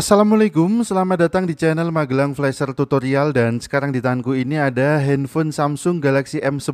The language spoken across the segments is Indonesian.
Assalamualaikum, selamat datang di channel Magelang Flasher Tutorial dan sekarang di tanganku ini ada handphone Samsung Galaxy M11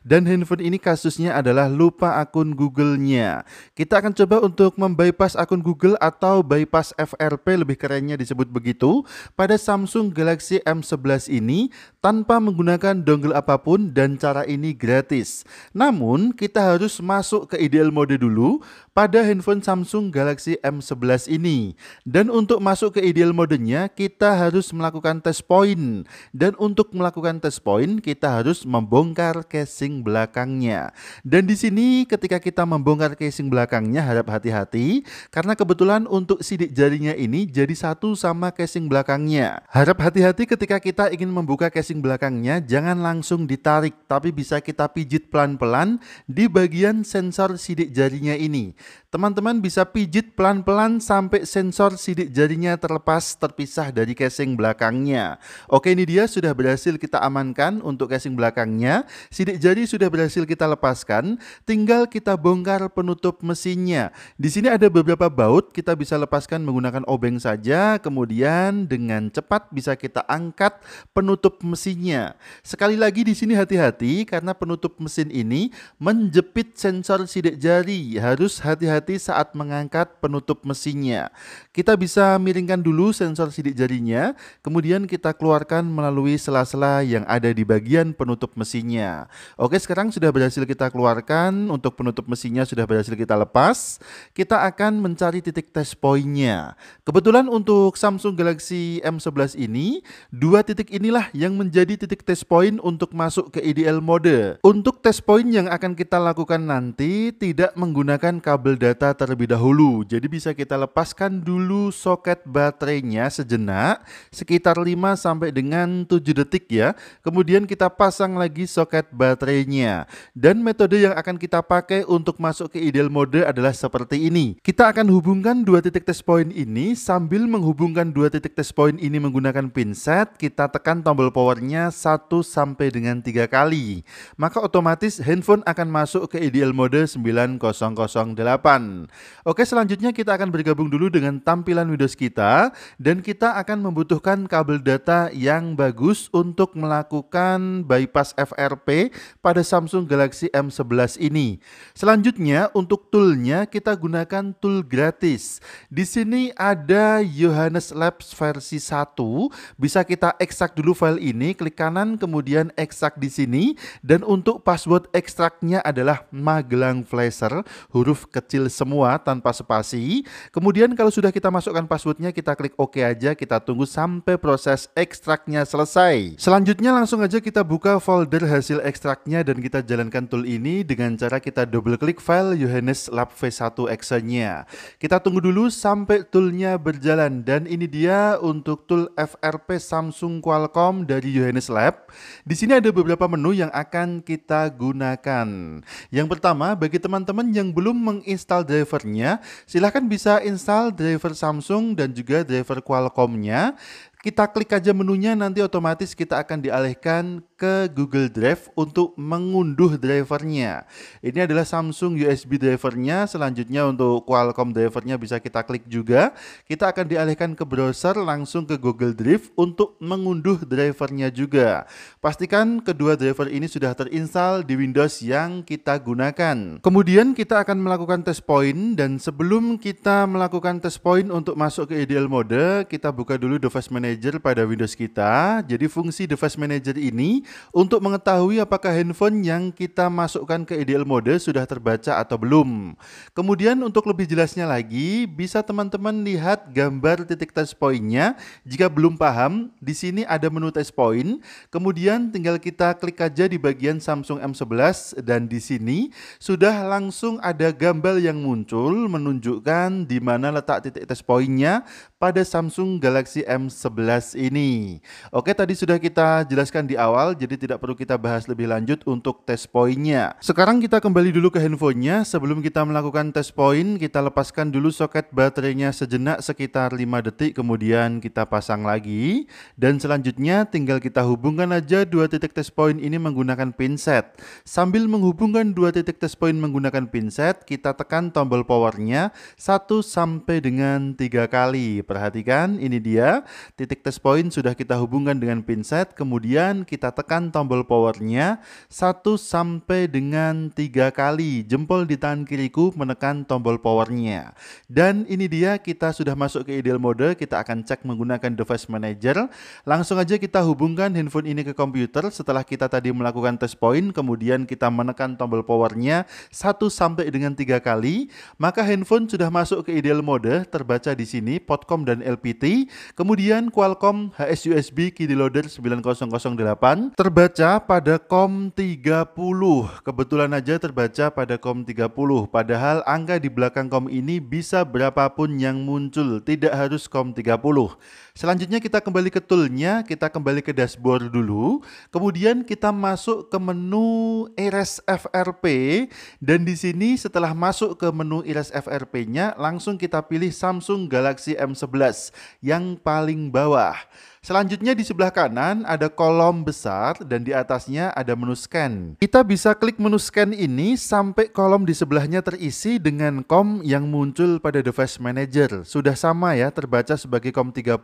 dan handphone ini kasusnya adalah lupa akun Google-nya. Kita akan coba untuk membypass akun Google atau bypass FRP lebih kerennya disebut begitu pada Samsung Galaxy M11 ini tanpa menggunakan dongle apapun dan cara ini gratis. Namun kita harus masuk ke ideal mode dulu, pada handphone Samsung Galaxy M11 ini. Dan untuk masuk ke ideal modenya, kita harus melakukan test point. Dan untuk melakukan test point, kita harus membongkar casing belakangnya. Dan di sini ketika kita membongkar casing belakangnya harap hati-hati karena kebetulan untuk sidik jarinya ini jadi satu sama casing belakangnya. Harap hati-hati ketika kita ingin membuka casing belakangnya, jangan langsung ditarik tapi bisa kita pijit pelan-pelan di bagian sensor sidik jarinya ini. Teman-teman bisa pijit pelan-pelan sampai sensor sidik jarinya terlepas terpisah dari casing belakangnya. Oke, ini dia sudah berhasil kita amankan untuk casing belakangnya. Sidik jari sudah berhasil kita lepaskan, tinggal kita bongkar penutup mesinnya. Di sini ada beberapa baut, kita bisa lepaskan menggunakan obeng saja, kemudian dengan cepat bisa kita angkat penutup mesinnya. Sekali lagi di sini hati-hati karena penutup mesin ini menjepit sensor sidik jari. Harus hati berhati-hati saat mengangkat penutup mesinnya. Kita bisa miringkan dulu sensor sidik jarinya, kemudian kita keluarkan melalui sela-sela yang ada di bagian penutup mesinnya. Oke, sekarang sudah berhasil kita keluarkan, untuk penutup mesinnya sudah berhasil kita lepas. Kita akan mencari titik test pointnya. Kebetulan untuk Samsung Galaxy M11 ini, dua titik inilah yang menjadi titik test point untuk masuk ke IDL mode. Untuk test point yang akan kita lakukan nanti, tidak menggunakan kabel kabel data terlebih dahulu. Jadi bisa kita lepaskan dulu soket baterainya sejenak, sekitar 5 sampai dengan 7 detik ya. Kemudian kita pasang lagi soket baterainya. Dan metode yang akan kita pakai untuk masuk ke ideal mode adalah seperti ini. Kita akan hubungkan dua titik test point ini sambil menghubungkan dua titik test point ini menggunakan pinset, kita tekan tombol powernya 1 sampai dengan 3 kali. Maka otomatis handphone akan masuk ke ideal mode 9008. Oke, selanjutnya kita akan bergabung dulu dengan tampilan Windows kita dan kita akan membutuhkan kabel data yang bagus untuk melakukan bypass FRP pada Samsung Galaxy M11 ini. Selanjutnya untuk toolnya kita gunakan tool gratis. Di sini ada Johannes Labs versi 1. Bisa kita ekstrak dulu file ini, klik kanan kemudian ekstrak di sini dan untuk password ekstraknya adalah Magelang Flasher huruf kecil semua tanpa spasi. Kemudian kalau sudah kita masukkan passwordnya, kita klik OK aja, kita tunggu sampai proses ekstraknya selesai. Selanjutnya langsung aja kita buka folder hasil ekstraknya dan kita jalankan tool ini dengan cara kita double klik file Johannes Lab V1 Excel-nya. Kita tunggu dulu sampai toolnya berjalan dan ini dia untuk tool FRP Samsung Qualcomm dari Johannes Lab. Di sini ada beberapa menu yang akan kita gunakan. Yang pertama, bagi teman-teman yang belum meng menginstal drivernya, silahkan bisa install driver Samsung dan juga driver Qualcomm-nya kita klik aja menunya, nanti otomatis kita akan dialihkan ke Google Drive untuk mengunduh drivernya. Ini adalah Samsung USB drivernya, selanjutnya untuk Qualcomm drivernya bisa kita klik juga. Kita akan dialihkan ke browser langsung ke Google Drive untuk mengunduh drivernya juga. Pastikan kedua driver ini sudah terinstal di Windows yang kita gunakan. Kemudian kita akan melakukan test point dan sebelum kita melakukan test point untuk masuk ke ideal mode, kita buka dulu device manager Manager pada Windows kita. Jadi fungsi Device Manager ini untuk mengetahui apakah handphone yang kita masukkan ke EDL mode sudah terbaca atau belum. Kemudian untuk lebih jelasnya lagi, bisa teman-teman lihat gambar titik touch pointnya. Jika belum paham, di sini ada menu test point. Kemudian tinggal kita klik aja di bagian Samsung M11 dan di sini sudah langsung ada gambar yang muncul menunjukkan di mana letak titik touch pointnya pada Samsung Galaxy M11 ini. Oke, tadi sudah kita jelaskan di awal, jadi tidak perlu kita bahas lebih lanjut untuk tes poinnya. Sekarang kita kembali dulu ke handphonenya. Sebelum kita melakukan tes poin, kita lepaskan dulu soket baterainya sejenak sekitar 5 detik, kemudian kita pasang lagi. Dan selanjutnya tinggal kita hubungkan aja dua titik tes poin ini menggunakan pinset. Sambil menghubungkan dua titik tes poin menggunakan pinset, kita tekan tombol powernya 1 sampai dengan tiga kali. Perhatikan, ini dia Titik test point sudah kita hubungkan dengan pinset, kemudian kita tekan tombol powernya 1 sampai dengan 3 kali. Jempol di tangan kiriku menekan tombol powernya. Dan ini dia kita sudah masuk ke ideal mode, kita akan cek menggunakan device manager. Langsung aja kita hubungkan handphone ini ke komputer setelah kita tadi melakukan test point, kemudian kita menekan tombol powernya 1 sampai dengan 3 kali, maka handphone sudah masuk ke ideal mode, terbaca di sini, potcom dan LPT. Kemudian Qualcomm HSUSB key loader 9008 terbaca pada COM30. Kebetulan aja terbaca pada COM30. Padahal angka di belakang COM ini bisa berapapun yang muncul, tidak harus COM30. Selanjutnya kita kembali ke toolnya, kita kembali ke dashboard dulu. Kemudian kita masuk ke menu Iris FRP dan di sini setelah masuk ke menu Iris FRP-nya langsung kita pilih Samsung Galaxy M11 yang paling bawah bawah Selanjutnya di sebelah kanan ada kolom besar dan di atasnya ada menu scan. Kita bisa klik menu scan ini sampai kolom di sebelahnya terisi dengan COM yang muncul pada device manager. Sudah sama ya terbaca sebagai COM 30.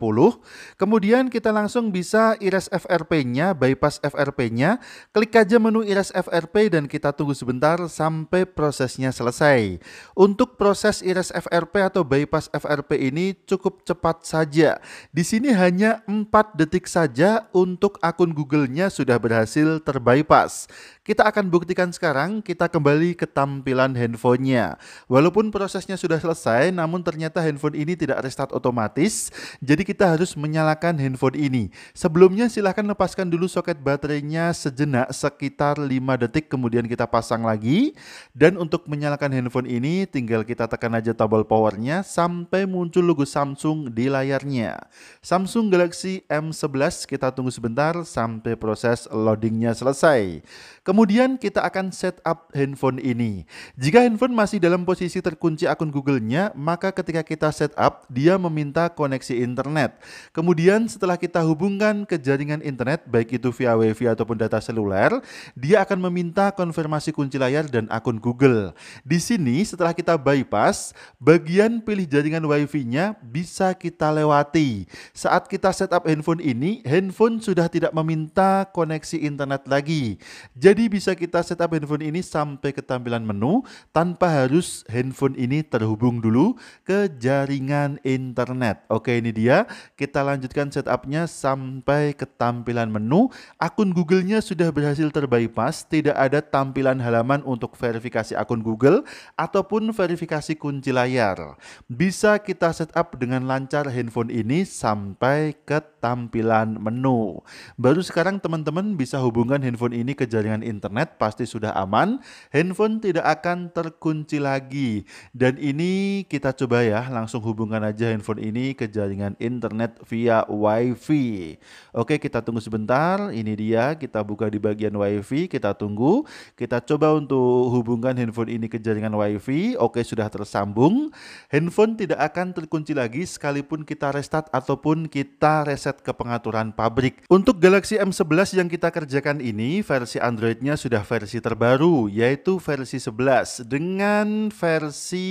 Kemudian kita langsung bisa iris FRP-nya, bypass FRP-nya. Klik aja menu iris FRP dan kita tunggu sebentar sampai prosesnya selesai. Untuk proses iris FRP atau bypass FRP ini cukup cepat saja. Di sini hanya 4 detik saja untuk akun Google-nya sudah berhasil terbypass. Kita akan buktikan sekarang, kita kembali ke tampilan handphonenya. Walaupun prosesnya sudah selesai, namun ternyata handphone ini tidak restart otomatis, jadi kita harus menyalakan handphone ini. Sebelumnya silahkan lepaskan dulu soket baterainya sejenak sekitar 5 detik, kemudian kita pasang lagi. Dan untuk menyalakan handphone ini, tinggal kita tekan aja tombol powernya sampai muncul logo Samsung di layarnya. Samsung Galaxy M11 kita tunggu sebentar sampai proses loadingnya selesai. Kemudian kita akan setup handphone ini. Jika handphone masih dalam posisi terkunci akun Google-nya, maka ketika kita setup, dia meminta koneksi internet. Kemudian setelah kita hubungkan ke jaringan internet, baik itu via wifi ataupun data seluler, dia akan meminta konfirmasi kunci layar dan akun Google. Di sini setelah kita bypass, bagian pilih jaringan wifi-nya bisa kita lewati. Saat kita setup handphone ini, handphone sudah tidak meminta koneksi internet lagi. Jadi bisa kita setup handphone ini sampai ke tampilan menu tanpa harus handphone ini terhubung dulu ke jaringan internet. Oke, ini dia. Kita lanjutkan setupnya sampai ke tampilan menu. Akun Google-nya sudah berhasil terbypass, tidak ada tampilan halaman untuk verifikasi akun Google ataupun verifikasi kunci layar. Bisa kita setup dengan lancar handphone ini sampai ke tampilan menu. Baru sekarang teman-teman bisa hubungkan handphone ini ke jaringan internet, pasti sudah aman. Handphone tidak akan terkunci lagi. Dan ini kita coba ya, langsung hubungkan aja handphone ini ke jaringan internet via WiFi. Oke, kita tunggu sebentar. Ini dia, kita buka di bagian WiFi, kita tunggu. Kita coba untuk hubungkan handphone ini ke jaringan WiFi. Oke, sudah tersambung. Handphone tidak akan terkunci lagi sekalipun kita restart ataupun kita reset riset kepengaturan pabrik. Untuk Galaxy M11 yang kita kerjakan ini, versi Androidnya sudah versi terbaru, yaitu versi 11. Dengan versi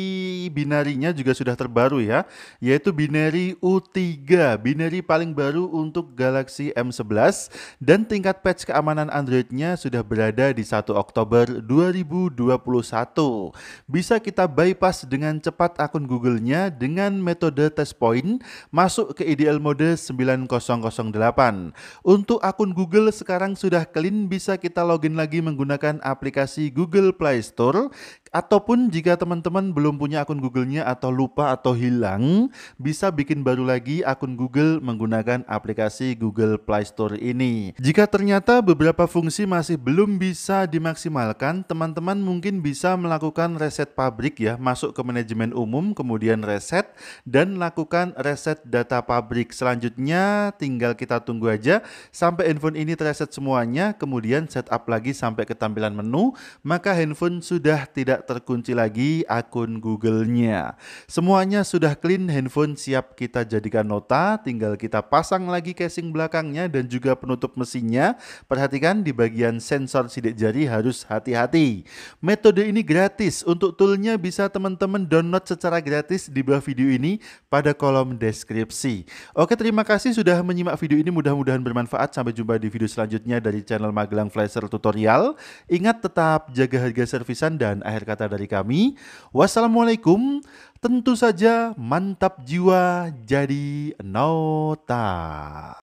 binarinya juga sudah terbaru ya, yaitu binary U3, binary paling baru untuk Galaxy M11, dan tingkat patch keamanan Androidnya sudah berada di 1 Oktober 2021. Bisa kita bypass dengan cepat akun Google-nya dengan metode test point masuk ke ideal mode 9 untuk akun Google sekarang sudah clean bisa kita login lagi menggunakan aplikasi Google Play Store ataupun jika teman-teman belum punya akun Google-nya atau lupa atau hilang, bisa bikin baru lagi akun Google menggunakan aplikasi Google Play Store ini. Jika ternyata beberapa fungsi masih belum bisa dimaksimalkan, teman-teman mungkin bisa melakukan reset pabrik ya, masuk ke manajemen umum, kemudian reset dan lakukan reset data pabrik. Selanjutnya tinggal kita tunggu aja sampai handphone ini tereset semuanya, kemudian setup lagi sampai ke tampilan menu, maka handphone sudah tidak terkunci lagi akun Google-nya. Semuanya sudah clean, handphone siap kita jadikan nota, tinggal kita pasang lagi casing belakangnya dan juga penutup mesinnya. Perhatikan di bagian sensor sidik jari harus hati-hati. Metode ini gratis, untuk toolnya bisa teman-teman download secara gratis di bawah video ini pada kolom deskripsi. Oke, terima kasih sudah sudah menyimak video ini mudah-mudahan bermanfaat. Sampai jumpa di video selanjutnya dari channel Magelang Flasher Tutorial. Ingat tetap jaga harga servisan dan akhir kata dari kami. Wassalamualaikum. Tentu saja mantap jiwa jadi nota.